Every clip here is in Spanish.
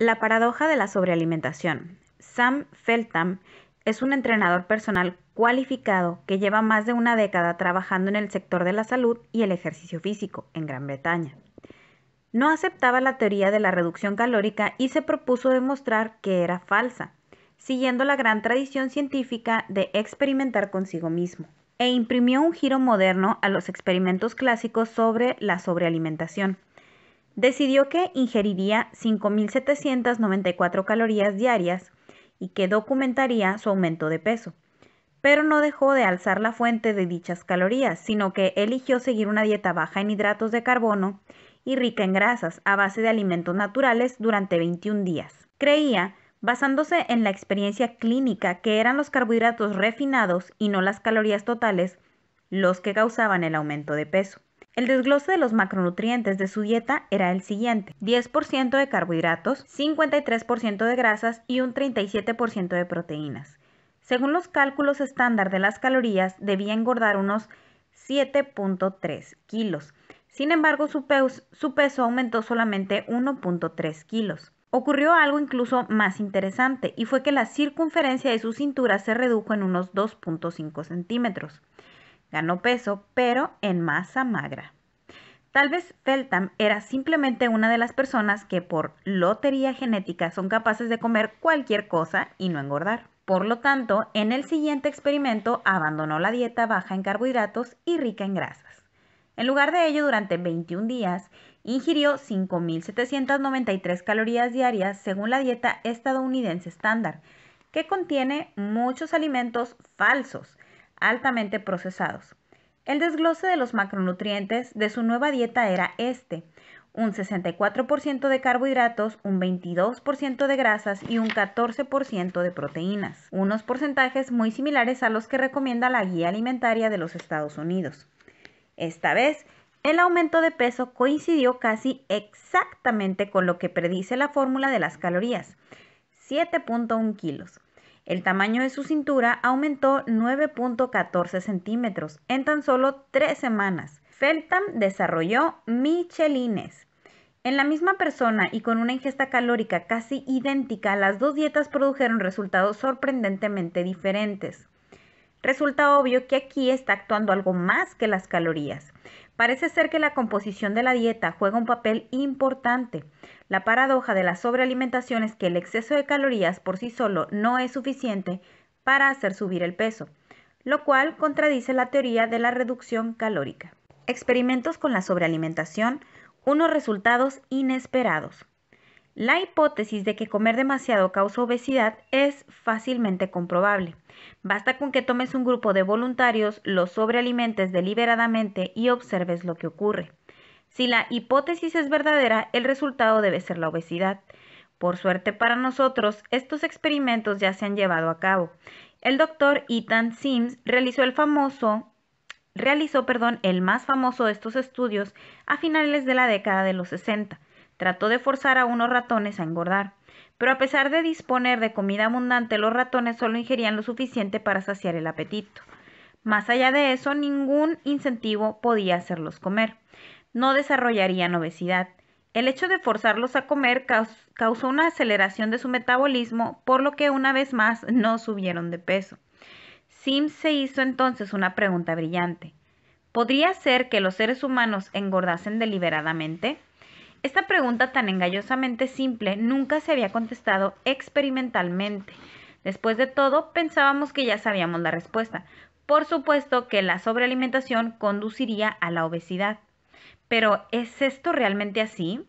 La paradoja de la sobrealimentación. Sam Feltham es un entrenador personal cualificado que lleva más de una década trabajando en el sector de la salud y el ejercicio físico en Gran Bretaña. No aceptaba la teoría de la reducción calórica y se propuso demostrar que era falsa, siguiendo la gran tradición científica de experimentar consigo mismo, e imprimió un giro moderno a los experimentos clásicos sobre la sobrealimentación decidió que ingeriría 5.794 calorías diarias y que documentaría su aumento de peso. Pero no dejó de alzar la fuente de dichas calorías, sino que eligió seguir una dieta baja en hidratos de carbono y rica en grasas a base de alimentos naturales durante 21 días. Creía, basándose en la experiencia clínica, que eran los carbohidratos refinados y no las calorías totales los que causaban el aumento de peso. El desglose de los macronutrientes de su dieta era el siguiente: 10% de carbohidratos, 53% de grasas y un 37% de proteínas. Según los cálculos estándar de las calorías, debía engordar unos 7.3 kilos. Sin embargo, su, peso aumentó solamente 1.3 kilos. Ocurrió algo incluso más interesante y fue que la circunferencia de su cintura se redujo en unos 2.5 centímetros. Ganó peso, pero en masa magra. Tal vez Feltham era simplemente una de las personas que por lotería genética son capaces de comer cualquier cosa y no engordar. Por lo tanto, en el siguiente experimento abandonó la dieta baja en carbohidratos y rica en grasas. En lugar de ello, durante 21 días, ingirió 5.793 calorías diarias según la dieta estadounidense estándar, que contiene muchos alimentos falsos, altamente procesados. El desglose de los macronutrientes de su nueva dieta era este, un 64% de carbohidratos, un 22% de grasas y un 14% de proteínas, unos porcentajes muy similares a los que recomienda la Guía Alimentaria de los Estados Unidos. Esta vez, el aumento de peso coincidió casi exactamente con lo que predice la fórmula de las calorías, 7.1 kilos. El tamaño de su cintura aumentó 9.14 centímetros en tan solo tres semanas. Feltham desarrolló michelines. En la misma persona y con una ingesta calórica casi idéntica, las dos dietas produjeron resultados sorprendentemente diferentes. Resulta obvio que aquí está actuando algo más que las calorías. Parece ser que la composición de la dieta juega un papel importante. La paradoja de la sobrealimentación es que el exceso de calorías por sí solo no es suficiente para hacer subir el peso, lo cual contradice la teoría de la reducción calórica. Experimentos con la sobrealimentación, unos resultados inesperados. La hipótesis de que comer demasiado causa obesidad es fácilmente comprobable. Basta con que tomes un grupo de voluntarios, los sobrealimentes deliberadamente y observes lo que ocurre. Si la hipótesis es verdadera, el resultado debe ser la obesidad. Por suerte para nosotros, estos experimentos ya se han llevado a cabo. El doctor Ethan Sims realizó el famoso realizó, perdón, el más famoso de estos estudios a finales de la década de los 60 Trató de forzar a unos ratones a engordar, pero a pesar de disponer de comida abundante, los ratones solo ingerían lo suficiente para saciar el apetito. Más allá de eso, ningún incentivo podía hacerlos comer. No desarrollarían obesidad. El hecho de forzarlos a comer causó una aceleración de su metabolismo, por lo que una vez más no subieron de peso. Sims se hizo entonces una pregunta brillante. ¿Podría ser que los seres humanos engordasen deliberadamente? Esta pregunta tan engañosamente simple nunca se había contestado experimentalmente. Después de todo, pensábamos que ya sabíamos la respuesta. Por supuesto que la sobrealimentación conduciría a la obesidad. Pero ¿es esto realmente así?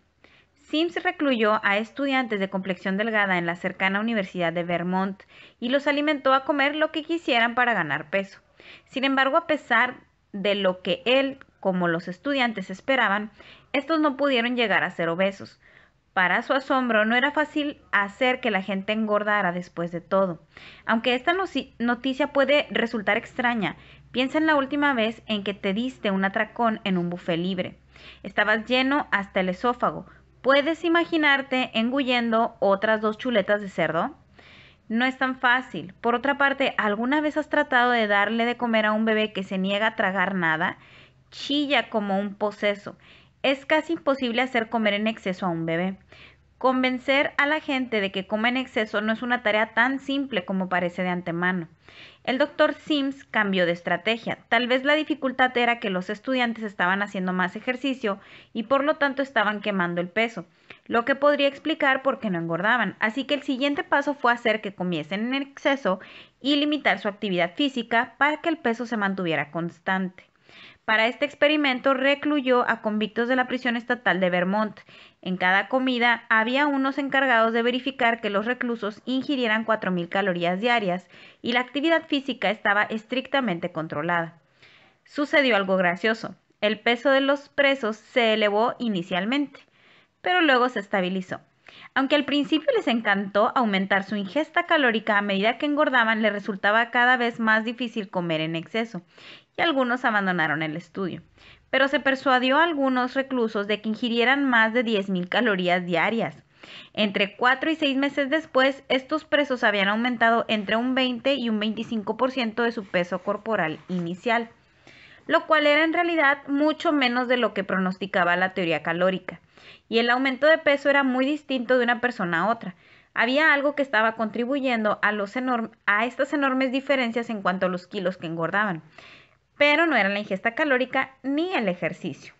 Sims recluyó a estudiantes de complexión delgada en la cercana Universidad de Vermont y los alimentó a comer lo que quisieran para ganar peso. Sin embargo, a pesar de lo que él, como los estudiantes esperaban, estos no pudieron llegar a ser obesos. Para su asombro, no era fácil hacer que la gente engordara después de todo. Aunque esta noticia puede resultar extraña, piensa en la última vez en que te diste un atracón en un buffet libre. Estabas lleno hasta el esófago. ¿Puedes imaginarte engullendo otras dos chuletas de cerdo? No es tan fácil. Por otra parte, ¿alguna vez has tratado de darle de comer a un bebé que se niega a tragar nada? Chilla como un poseso es casi imposible hacer comer en exceso a un bebé. Convencer a la gente de que come en exceso no es una tarea tan simple como parece de antemano. El doctor Sims cambió de estrategia. Tal vez la dificultad era que los estudiantes estaban haciendo más ejercicio y por lo tanto estaban quemando el peso, lo que podría explicar por qué no engordaban. Así que el siguiente paso fue hacer que comiesen en exceso y limitar su actividad física para que el peso se mantuviera constante. Para este experimento recluyó a convictos de la prisión estatal de Vermont. En cada comida había unos encargados de verificar que los reclusos ingirieran 4.000 calorías diarias y la actividad física estaba estrictamente controlada. Sucedió algo gracioso. El peso de los presos se elevó inicialmente, pero luego se estabilizó. Aunque al principio les encantó aumentar su ingesta calórica a medida que engordaban, les resultaba cada vez más difícil comer en exceso, y algunos abandonaron el estudio, pero se persuadió a algunos reclusos de que ingirieran más de 10.000 calorías diarias. Entre 4 y 6 meses después, estos presos habían aumentado entre un 20 y un 25% de su peso corporal inicial, lo cual era en realidad mucho menos de lo que pronosticaba la teoría calórica, y el aumento de peso era muy distinto de una persona a otra. Había algo que estaba contribuyendo a, los a estas enormes diferencias en cuanto a los kilos que engordaban pero no era la ingesta calórica ni el ejercicio.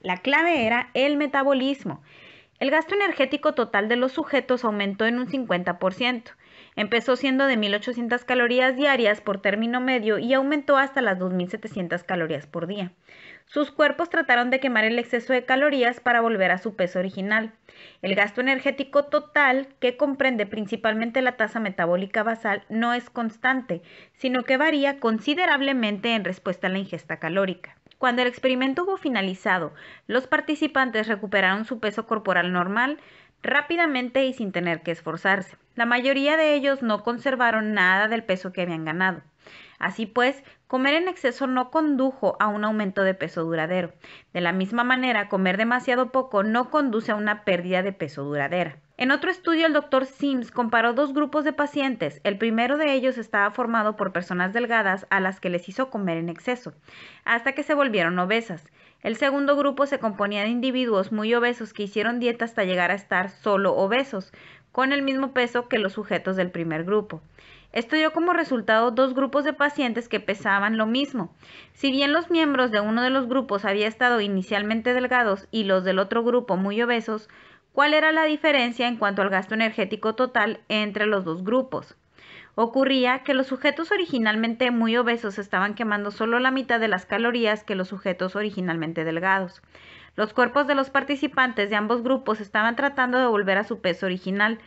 La clave era el metabolismo. El gasto energético total de los sujetos aumentó en un 50%. Empezó siendo de 1.800 calorías diarias por término medio y aumentó hasta las 2.700 calorías por día. Sus cuerpos trataron de quemar el exceso de calorías para volver a su peso original. El gasto energético total, que comprende principalmente la tasa metabólica basal, no es constante, sino que varía considerablemente en respuesta a la ingesta calórica. Cuando el experimento hubo finalizado, los participantes recuperaron su peso corporal normal rápidamente y sin tener que esforzarse. La mayoría de ellos no conservaron nada del peso que habían ganado. Así pues, comer en exceso no condujo a un aumento de peso duradero. De la misma manera, comer demasiado poco no conduce a una pérdida de peso duradera. En otro estudio, el doctor Sims comparó dos grupos de pacientes. El primero de ellos estaba formado por personas delgadas a las que les hizo comer en exceso, hasta que se volvieron obesas. El segundo grupo se componía de individuos muy obesos que hicieron dieta hasta llegar a estar solo obesos, con el mismo peso que los sujetos del primer grupo. Esto dio como resultado dos grupos de pacientes que pesaban lo mismo. Si bien los miembros de uno de los grupos había estado inicialmente delgados y los del otro grupo muy obesos, ¿cuál era la diferencia en cuanto al gasto energético total entre los dos grupos? Ocurría que los sujetos originalmente muy obesos estaban quemando solo la mitad de las calorías que los sujetos originalmente delgados. Los cuerpos de los participantes de ambos grupos estaban tratando de volver a su peso original,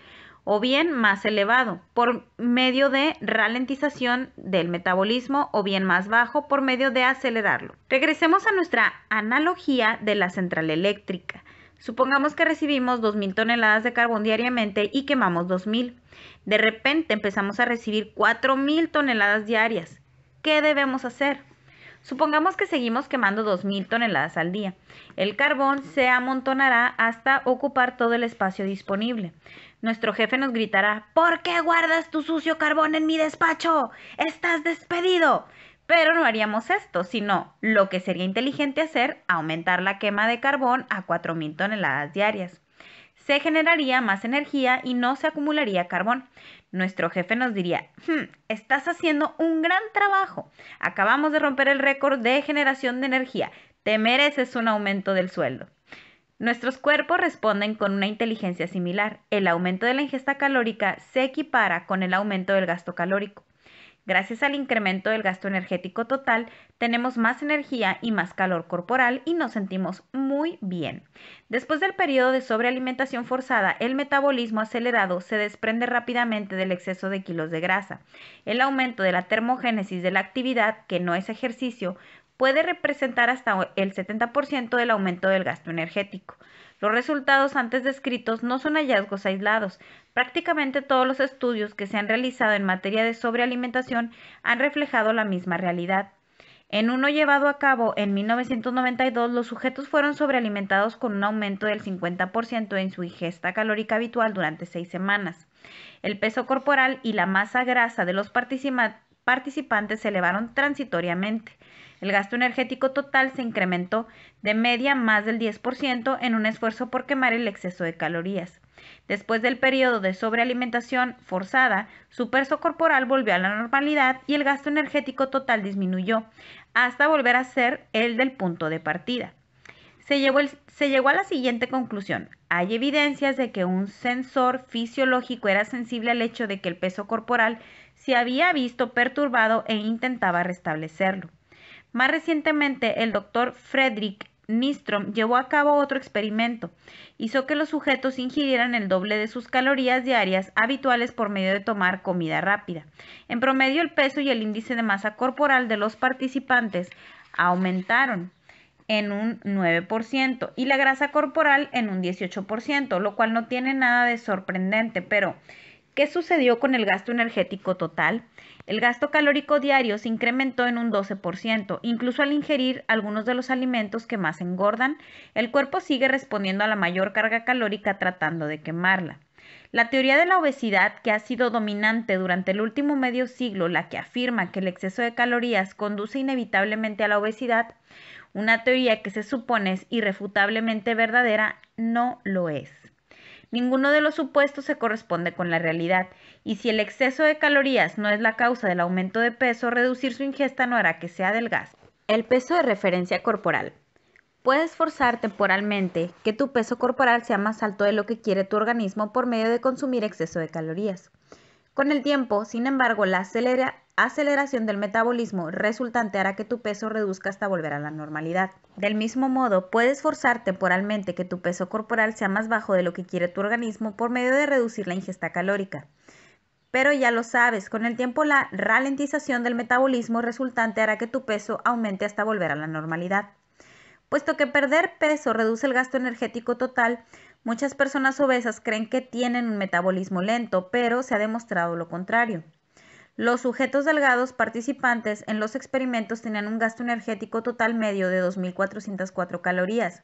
o bien más elevado por medio de ralentización del metabolismo o bien más bajo por medio de acelerarlo. Regresemos a nuestra analogía de la central eléctrica. Supongamos que recibimos 2.000 toneladas de carbón diariamente y quemamos 2.000. De repente empezamos a recibir 4.000 toneladas diarias. ¿Qué debemos hacer? Supongamos que seguimos quemando 2.000 toneladas al día. El carbón se amontonará hasta ocupar todo el espacio disponible. Nuestro jefe nos gritará, ¿por qué guardas tu sucio carbón en mi despacho? Estás despedido. Pero no haríamos esto, sino lo que sería inteligente hacer, aumentar la quema de carbón a 4.000 toneladas diarias. Se generaría más energía y no se acumularía carbón. Nuestro jefe nos diría, hmm, estás haciendo un gran trabajo. Acabamos de romper el récord de generación de energía. Te mereces un aumento del sueldo. Nuestros cuerpos responden con una inteligencia similar. El aumento de la ingesta calórica se equipara con el aumento del gasto calórico. Gracias al incremento del gasto energético total, tenemos más energía y más calor corporal y nos sentimos muy bien. Después del periodo de sobrealimentación forzada, el metabolismo acelerado se desprende rápidamente del exceso de kilos de grasa. El aumento de la termogénesis de la actividad, que no es ejercicio, puede representar hasta el 70% del aumento del gasto energético. Los resultados antes descritos no son hallazgos aislados. Prácticamente todos los estudios que se han realizado en materia de sobrealimentación han reflejado la misma realidad. En uno llevado a cabo en 1992, los sujetos fueron sobrealimentados con un aumento del 50% en su ingesta calórica habitual durante seis semanas. El peso corporal y la masa grasa de los participantes se elevaron transitoriamente. El gasto energético total se incrementó de media más del 10% en un esfuerzo por quemar el exceso de calorías. Después del periodo de sobrealimentación forzada, su peso corporal volvió a la normalidad y el gasto energético total disminuyó, hasta volver a ser el del punto de partida. Se llegó, se llegó, a la siguiente conclusión. Hay evidencias de que un sensor fisiológico era sensible al hecho de que el peso corporal se había visto perturbado e intentaba restablecerlo. Más recientemente, el doctor Frederick Nistrom llevó a cabo otro experimento. Hizo que los sujetos ingirieran el doble de sus calorías diarias habituales por medio de tomar comida rápida. En promedio, el peso y el índice de masa corporal de los participantes aumentaron en un 9% y la grasa corporal en un 18%, lo cual no tiene nada de sorprendente, pero ¿Qué sucedió con el gasto energético total? El gasto calórico diario se incrementó en un 12%, incluso al ingerir algunos de los alimentos que más engordan, el cuerpo sigue respondiendo a la mayor carga calórica tratando de quemarla. La teoría de la obesidad, que ha sido dominante durante el último medio siglo, la que afirma que el exceso de calorías conduce inevitablemente a la obesidad, una teoría que se supone es irrefutablemente verdadera, no lo es. Ninguno de los supuestos se corresponde con la realidad, y si el exceso de calorías no es la causa del aumento de peso, reducir su ingesta no hará que sea gas El peso de referencia corporal. Puedes forzar temporalmente que tu peso corporal sea más alto de lo que quiere tu organismo por medio de consumir exceso de calorías. Con el tiempo, sin embargo, la acelera aceleración del metabolismo resultante hará que tu peso reduzca hasta volver a la normalidad. Del mismo modo, puedes forzar temporalmente que tu peso corporal sea más bajo de lo que quiere tu organismo por medio de reducir la ingesta calórica. Pero ya lo sabes, con el tiempo la ralentización del metabolismo resultante hará que tu peso aumente hasta volver a la normalidad. Puesto que perder peso reduce el gasto energético total, muchas personas obesas creen que tienen un metabolismo lento, pero se ha demostrado lo contrario. Los sujetos delgados participantes en los experimentos tenían un gasto energético total medio de 2.404 calorías,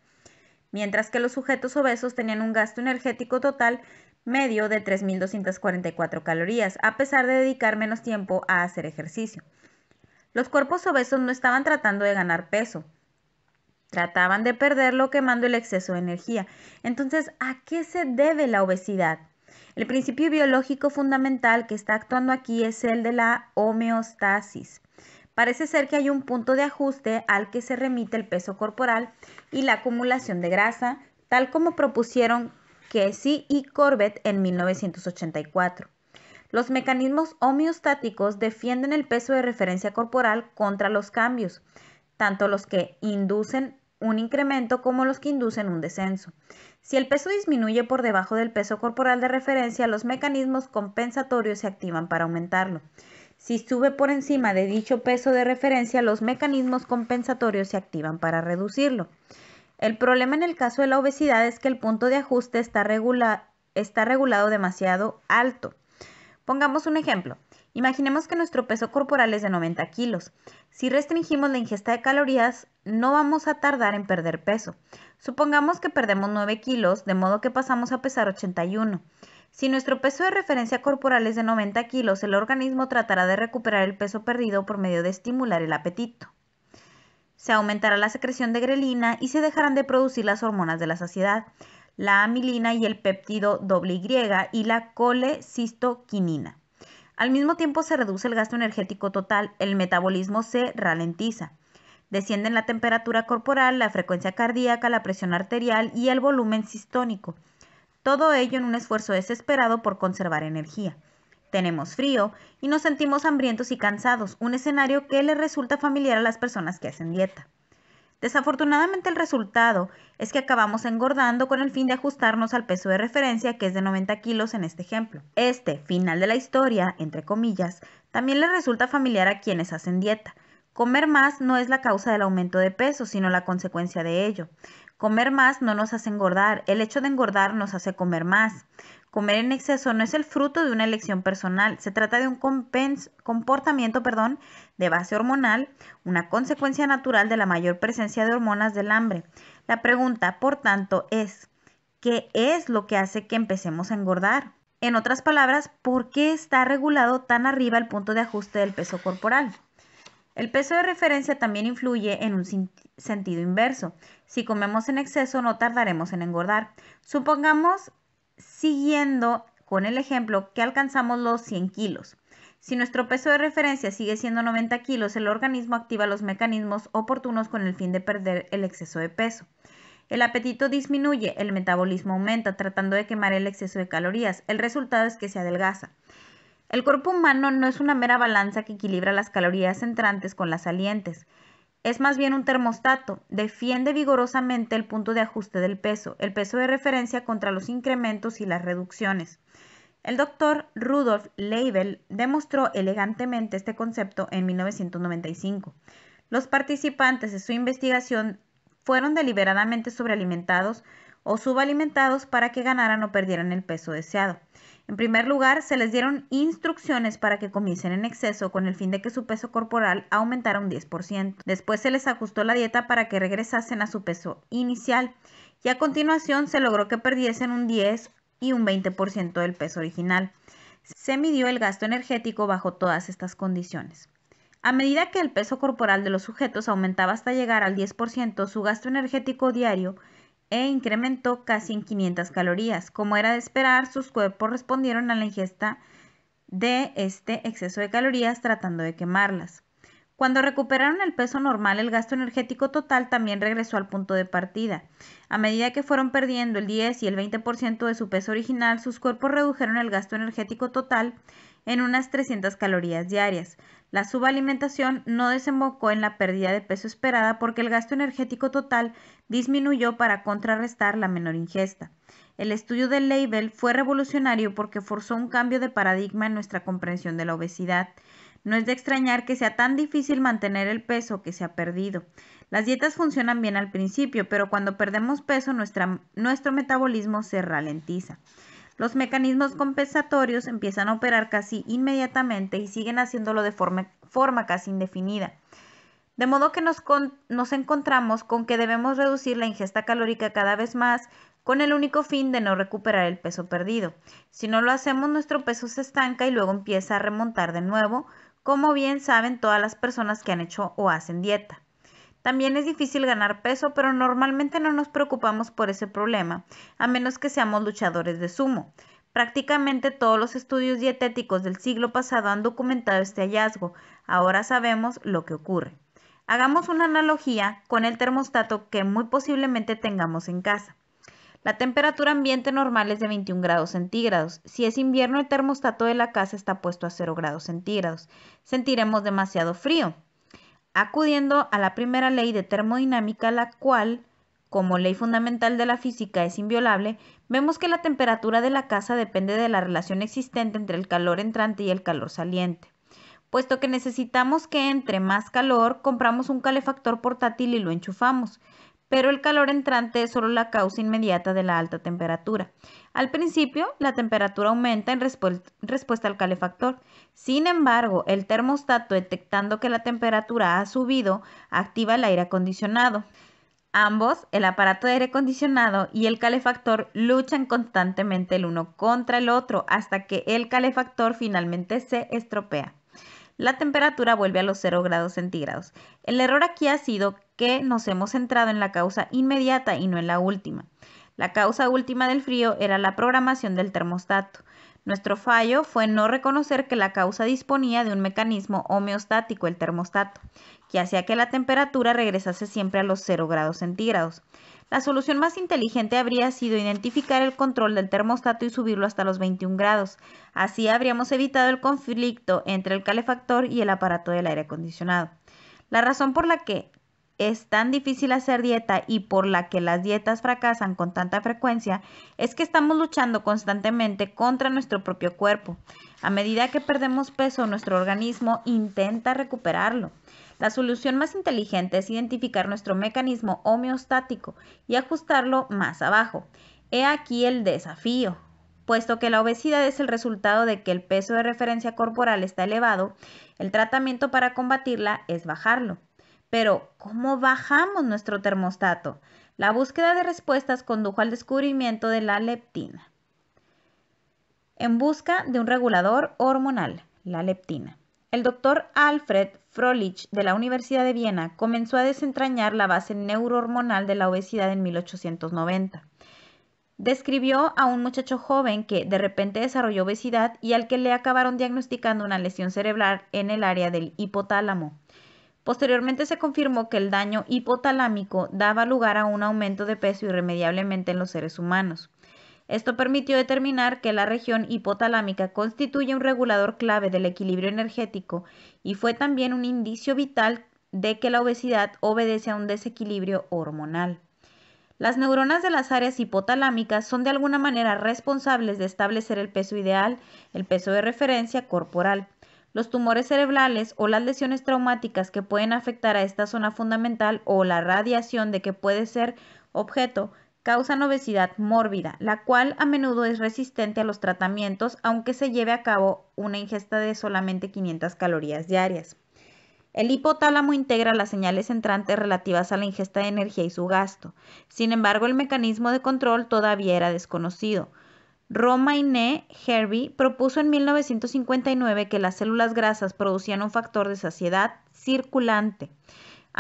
mientras que los sujetos obesos tenían un gasto energético total medio de 3.244 calorías, a pesar de dedicar menos tiempo a hacer ejercicio. Los cuerpos obesos no estaban tratando de ganar peso, trataban de perderlo quemando el exceso de energía. Entonces, ¿a qué se debe la obesidad? El principio biológico fundamental que está actuando aquí es el de la homeostasis. Parece ser que hay un punto de ajuste al que se remite el peso corporal y la acumulación de grasa, tal como propusieron Kessy y Corbett en 1984. Los mecanismos homeostáticos defienden el peso de referencia corporal contra los cambios, tanto los que inducen un incremento como los que inducen un descenso. Si el peso disminuye por debajo del peso corporal de referencia, los mecanismos compensatorios se activan para aumentarlo. Si sube por encima de dicho peso de referencia, los mecanismos compensatorios se activan para reducirlo. El problema en el caso de la obesidad es que el punto de ajuste está, regulado demasiado alto. Pongamos un ejemplo. Imaginemos que nuestro peso corporal es de 90 kilos. Si restringimos la ingesta de calorías, no vamos a tardar en perder peso. Supongamos que perdemos 9 kilos, de modo que pasamos a pesar 81. Si nuestro peso de referencia corporal es de 90 kilos, el organismo tratará de recuperar el peso perdido por medio de estimular el apetito. Se aumentará la secreción de grelina y se dejarán de producir las hormonas de la saciedad, la amilina y el péptido doble Y y la colecistoquinina. Al mismo tiempo se reduce el gasto energético total, el metabolismo se ralentiza. Descienden la temperatura corporal, la frecuencia cardíaca, la presión arterial y el volumen sistónico. Todo ello en un esfuerzo desesperado por conservar energía. Tenemos frío y nos sentimos hambrientos y cansados, un escenario que le resulta familiar a las personas que hacen dieta. Desafortunadamente el resultado es que acabamos engordando con el fin de ajustarnos al peso de referencia que es de 90 kilos en este ejemplo. Este final de la historia, entre comillas, también les resulta familiar a quienes hacen dieta. Comer más no es la causa del aumento de peso, sino la consecuencia de ello. Comer más no nos hace engordar, el hecho de engordar nos hace comer más. Comer en exceso no es el fruto de una elección personal, se trata de un comportamiento perdón, de base hormonal, una consecuencia natural de la mayor presencia de hormonas del hambre. La pregunta, por tanto, es, ¿qué es lo que hace que empecemos a engordar? En otras palabras, ¿por qué está regulado tan arriba el punto de ajuste del peso corporal? El peso de referencia también influye en un sentido inverso. Si comemos en exceso no tardaremos en engordar. Supongamos siguiendo con el ejemplo que alcanzamos los 100 kilos. Si nuestro peso de referencia sigue siendo 90 kilos, el organismo activa los mecanismos oportunos con el fin de perder el exceso de peso. El apetito disminuye, el metabolismo aumenta tratando de quemar el exceso de calorías. El resultado es que se adelgaza. El cuerpo humano no es una mera balanza que equilibra las calorías entrantes con las salientes es más bien un termostato. Defiende vigorosamente el punto de ajuste del peso, el peso de referencia contra los incrementos y las reducciones. El doctor Rudolf Leibel demostró elegantemente este concepto en 1995. Los participantes de su investigación fueron deliberadamente sobrealimentados o subalimentados para que ganaran o perdieran el peso deseado. En primer lugar, se les dieron instrucciones para que comiesen en exceso con el fin de que su peso corporal aumentara un 10%. Después se les ajustó la dieta para que regresasen a su peso inicial y a continuación se logró que perdiesen un 10 y un 20% del peso original. Se midió el gasto energético bajo todas estas condiciones. A medida que el peso corporal de los sujetos aumentaba hasta llegar al 10%, su gasto energético diario e incrementó casi en 500 calorías. Como era de esperar, sus cuerpos respondieron a la ingesta de este exceso de calorías tratando de quemarlas. Cuando recuperaron el peso normal, el gasto energético total también regresó al punto de partida. A medida que fueron perdiendo el 10 y el 20% de su peso original, sus cuerpos redujeron el gasto energético total en unas 300 calorías diarias, la subalimentación no desembocó en la pérdida de peso esperada porque el gasto energético total disminuyó para contrarrestar la menor ingesta. El estudio del label fue revolucionario porque forzó un cambio de paradigma en nuestra comprensión de la obesidad. No es de extrañar que sea tan difícil mantener el peso que se ha perdido. Las dietas funcionan bien al principio, pero cuando perdemos peso nuestro metabolismo se ralentiza. Los mecanismos compensatorios empiezan a operar casi inmediatamente y siguen haciéndolo de forma, casi indefinida. De modo que nos encontramos con que debemos reducir la ingesta calórica cada vez más con el único fin de no recuperar el peso perdido. Si no lo hacemos, nuestro peso se estanca y luego empieza a remontar de nuevo, como bien saben todas las personas que han hecho o hacen dieta. También es difícil ganar peso, pero normalmente no nos preocupamos por ese problema, a menos que seamos luchadores de sumo. Prácticamente todos los estudios dietéticos del siglo pasado han documentado este hallazgo. Ahora sabemos lo que ocurre. Hagamos una analogía con el termostato que muy posiblemente tengamos en casa. La temperatura ambiente normal es de 21 grados centígrados. Si es invierno, el termostato de la casa está puesto a 0 grados centígrados. Sentiremos demasiado frío acudiendo a la primera ley de termodinámica, la cual, como ley fundamental de la física, es inviolable, vemos que la temperatura de la casa depende de la relación existente entre el calor entrante y el calor saliente. Puesto que necesitamos que entre más calor, compramos un calefactor portátil y lo enchufamos pero el calor entrante es solo la causa inmediata de la alta temperatura. Al principio, la temperatura aumenta en respuesta al calefactor. Sin embargo, el termostato, detectando que la temperatura ha subido, activa el aire acondicionado. Ambos, el aparato de aire acondicionado y el calefactor, luchan constantemente el uno contra el otro hasta que el calefactor finalmente se estropea la temperatura vuelve a los 0 grados centígrados. El error aquí ha sido que nos hemos centrado en la causa inmediata y no en la última. La causa última del frío era la programación del termostato. Nuestro fallo fue no reconocer que la causa disponía de un mecanismo homeostático, el termostato, que hacía que la temperatura regresase siempre a los 0 grados centígrados. La solución más inteligente habría sido identificar el control del termostato y subirlo hasta los 21 grados. Así habríamos evitado el conflicto entre el calefactor y el aparato del aire acondicionado. La razón por la que es tan difícil hacer dieta y por la que las dietas fracasan con tanta frecuencia es que estamos luchando constantemente contra nuestro propio cuerpo. A medida que perdemos peso, nuestro organismo intenta recuperarlo. La solución más inteligente es identificar nuestro mecanismo homeostático y ajustarlo más abajo. He aquí el desafío. Puesto que la obesidad es el resultado de que el peso de referencia corporal está elevado, el tratamiento para combatirla es bajarlo. Pero, ¿cómo bajamos nuestro termostato? La búsqueda de respuestas condujo al descubrimiento de la leptina. En busca de un regulador hormonal, la leptina. El doctor Alfred Frolich de la Universidad de Viena comenzó a desentrañar la base neurohormonal de la obesidad en 1890. Describió a un muchacho joven que de repente desarrolló obesidad y al que le acabaron diagnosticando una lesión cerebral en el área del hipotálamo. Posteriormente se confirmó que el daño hipotalámico daba lugar a un aumento de peso irremediablemente en los seres humanos. Esto permitió determinar que la región hipotalámica constituye un regulador clave del equilibrio energético y fue también un indicio vital de que la obesidad obedece a un desequilibrio hormonal. Las neuronas de las áreas hipotalámicas son de alguna manera responsables de establecer el peso ideal, el peso de referencia corporal. Los tumores cerebrales o las lesiones traumáticas que pueden afectar a esta zona fundamental o la radiación de que puede ser objeto causan obesidad mórbida, la cual a menudo es resistente a los tratamientos aunque se lleve a cabo una ingesta de solamente 500 calorías diarias. El hipotálamo integra las señales entrantes relativas a la ingesta de energía y su gasto. Sin embargo, el mecanismo de control todavía era desconocido. Romaine Hervey propuso en 1959 que las células grasas producían un factor de saciedad circulante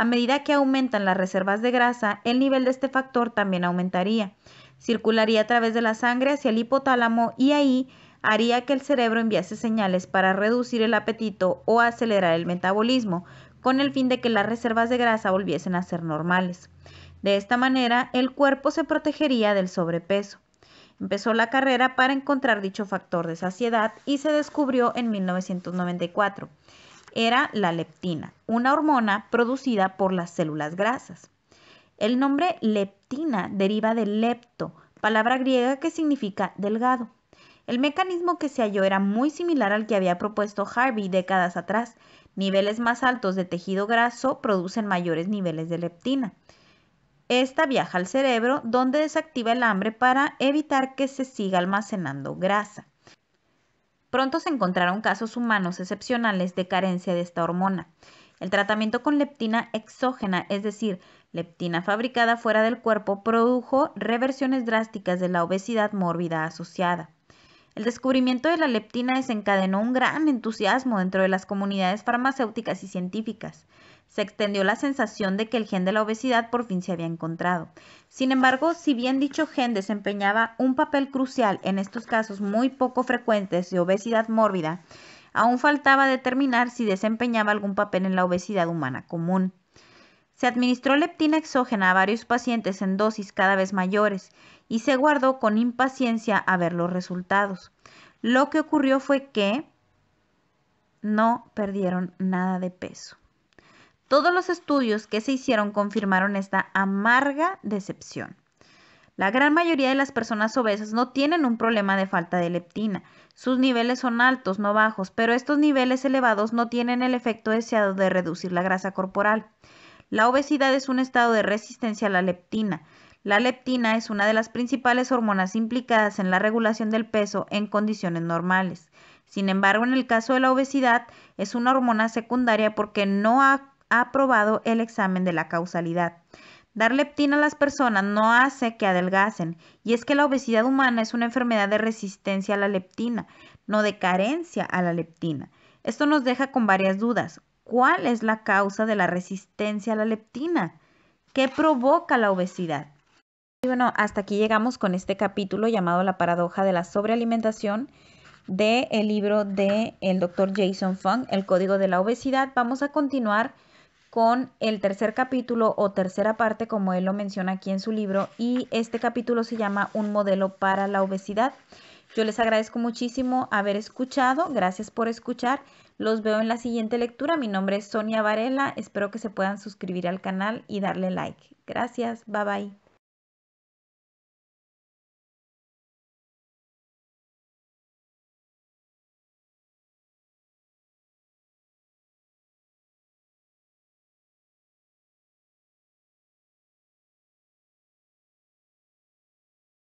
a medida que aumentan las reservas de grasa, el nivel de este factor también aumentaría. Circularía a través de la sangre hacia el hipotálamo y ahí haría que el cerebro enviase señales para reducir el apetito o acelerar el metabolismo, con el fin de que las reservas de grasa volviesen a ser normales. De esta manera, el cuerpo se protegería del sobrepeso. Empezó la carrera para encontrar dicho factor de saciedad y se descubrió en 1994 era la leptina, una hormona producida por las células grasas. El nombre leptina deriva de lepto, palabra griega que significa delgado. El mecanismo que se halló era muy similar al que había propuesto Harvey décadas atrás. Niveles más altos de tejido graso producen mayores niveles de leptina. Esta viaja al cerebro donde desactiva el hambre para evitar que se siga almacenando grasa. Pronto se encontraron casos humanos excepcionales de carencia de esta hormona. El tratamiento con leptina exógena, es decir, leptina fabricada fuera del cuerpo, produjo reversiones drásticas de la obesidad mórbida asociada. El descubrimiento de la leptina desencadenó un gran entusiasmo dentro de las comunidades farmacéuticas y científicas se extendió la sensación de que el gen de la obesidad por fin se había encontrado. Sin embargo, si bien dicho gen desempeñaba un papel crucial en estos casos muy poco frecuentes de obesidad mórbida, aún faltaba determinar si desempeñaba algún papel en la obesidad humana común. Se administró leptina exógena a varios pacientes en dosis cada vez mayores y se guardó con impaciencia a ver los resultados. Lo que ocurrió fue que no perdieron nada de peso. Todos los estudios que se hicieron confirmaron esta amarga decepción. La gran mayoría de las personas obesas no tienen un problema de falta de leptina. Sus niveles son altos, no bajos, pero estos niveles elevados no tienen el efecto deseado de reducir la grasa corporal. La obesidad es un estado de resistencia a la leptina. La leptina es una de las principales hormonas implicadas en la regulación del peso en condiciones normales. Sin embargo, en el caso de la obesidad, es una hormona secundaria porque no ha ha aprobado el examen de la causalidad. Dar leptina a las personas no hace que adelgacen, y es que la obesidad humana es una enfermedad de resistencia a la leptina, no de carencia a la leptina. Esto nos deja con varias dudas. ¿Cuál es la causa de la resistencia a la leptina? ¿Qué provoca la obesidad? Y bueno, hasta aquí llegamos con este capítulo llamado La paradoja de la sobrealimentación del libro del el doctor Jason Fung, El Código de la Obesidad. Vamos a continuar con el tercer capítulo o tercera parte, como él lo menciona aquí en su libro, y este capítulo se llama Un modelo para la obesidad. Yo les agradezco muchísimo haber escuchado, gracias por escuchar, los veo en la siguiente lectura, mi nombre es Sonia Varela, espero que se puedan suscribir al canal y darle like. Gracias, bye bye.